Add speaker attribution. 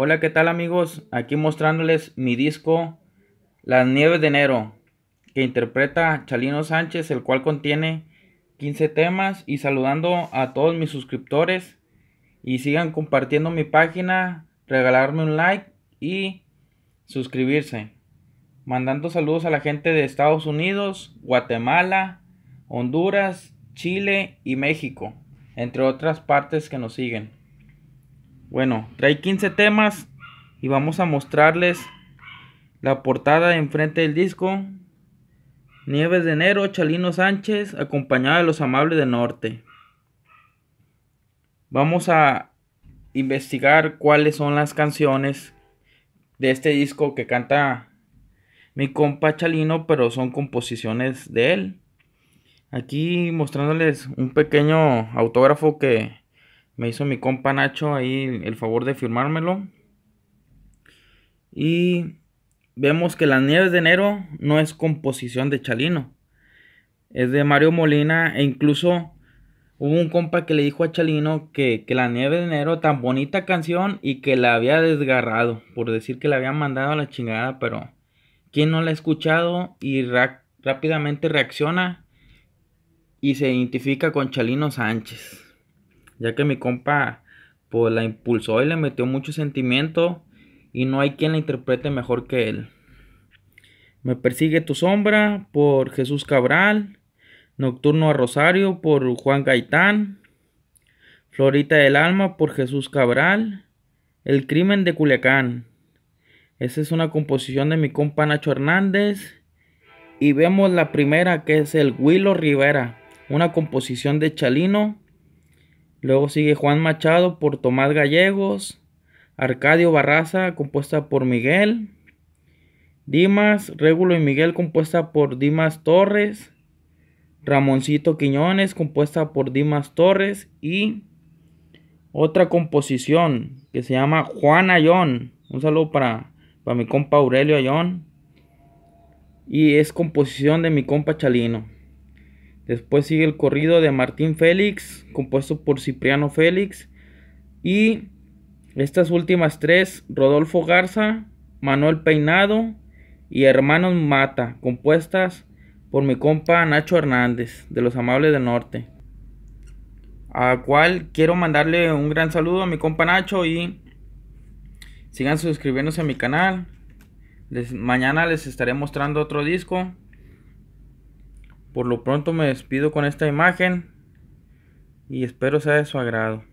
Speaker 1: Hola, ¿qué tal amigos? Aquí mostrándoles mi disco Las Nieves de Enero, que interpreta Chalino Sánchez, el cual contiene 15 temas y saludando a todos mis suscriptores y sigan compartiendo mi página, regalarme un like y suscribirse. Mandando saludos a la gente de Estados Unidos, Guatemala, Honduras, Chile y México, entre otras partes que nos siguen. Bueno, trae 15 temas y vamos a mostrarles la portada enfrente del disco. Nieves de Enero, Chalino Sánchez, acompañada de los Amables del Norte. Vamos a investigar cuáles son las canciones de este disco que canta mi compa Chalino, pero son composiciones de él. Aquí mostrándoles un pequeño autógrafo que me hizo mi compa Nacho ahí el favor de firmármelo. Y vemos que Las Nieves de Enero no es composición de Chalino. Es de Mario Molina e incluso hubo un compa que le dijo a Chalino que, que La Nieve de Enero, tan bonita canción y que la había desgarrado, por decir que la había mandado a la chingada, pero quien no la ha escuchado y rápidamente reacciona y se identifica con Chalino Sánchez ya que mi compa por pues, la impulsó y le metió mucho sentimiento y no hay quien la interprete mejor que él. Me persigue tu sombra por Jesús Cabral, Nocturno a Rosario por Juan Gaitán, Florita del Alma por Jesús Cabral, El Crimen de Culiacán. Esa es una composición de mi compa Nacho Hernández. Y vemos la primera que es el Willow Rivera, una composición de Chalino Luego sigue Juan Machado por Tomás Gallegos, Arcadio Barraza compuesta por Miguel, Dimas, Régulo y Miguel compuesta por Dimas Torres, Ramoncito Quiñones compuesta por Dimas Torres y otra composición que se llama Juan Ayón. Un saludo para, para mi compa Aurelio Ayón. Y es composición de mi compa Chalino. Después sigue el corrido de Martín Félix, compuesto por Cipriano Félix. Y estas últimas tres, Rodolfo Garza, Manuel Peinado y Hermanos Mata, compuestas por mi compa Nacho Hernández, de los Amables del Norte. A cual quiero mandarle un gran saludo a mi compa Nacho y sigan suscribiéndose a mi canal. mañana les estaré mostrando otro disco. Por lo pronto me despido con esta imagen y espero sea de su agrado.